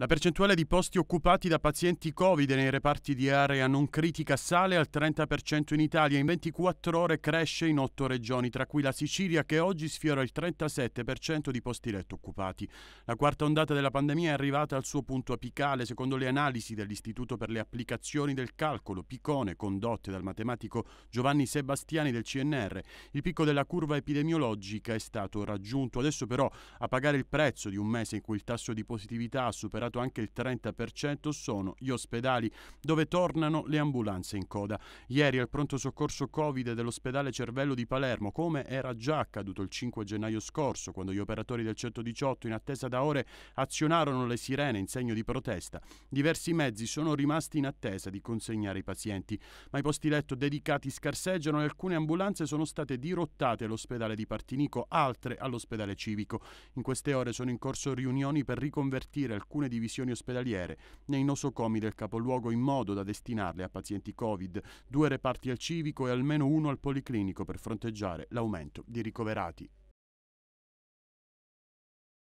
La percentuale di posti occupati da pazienti Covid nei reparti di area non critica sale al 30% in Italia, e in 24 ore cresce in 8 regioni, tra cui la Sicilia che oggi sfiora il 37% di posti letto occupati. La quarta ondata della pandemia è arrivata al suo punto apicale, secondo le analisi dell'Istituto per le applicazioni del calcolo Picone condotte dal matematico Giovanni Sebastiani del CNR. Il picco della curva epidemiologica è stato raggiunto, adesso però a pagare il prezzo di un mese in cui il tasso di positività ha superato superato anche il 30% sono gli ospedali, dove tornano le ambulanze in coda. Ieri al pronto soccorso Covid dell'ospedale Cervello di Palermo, come era già accaduto il 5 gennaio scorso, quando gli operatori del 118 in attesa da ore azionarono le sirene in segno di protesta, diversi mezzi sono rimasti in attesa di consegnare i pazienti, ma i posti letto dedicati scarseggiano e alcune ambulanze sono state dirottate all'ospedale di Partinico, altre all'ospedale civico. In queste ore sono in corso riunioni per riconvertire alcune divisioni divisioni ospedaliere, nei nosocomi del capoluogo in modo da destinarle a pazienti Covid, due reparti al civico e almeno uno al policlinico per fronteggiare l'aumento di ricoverati.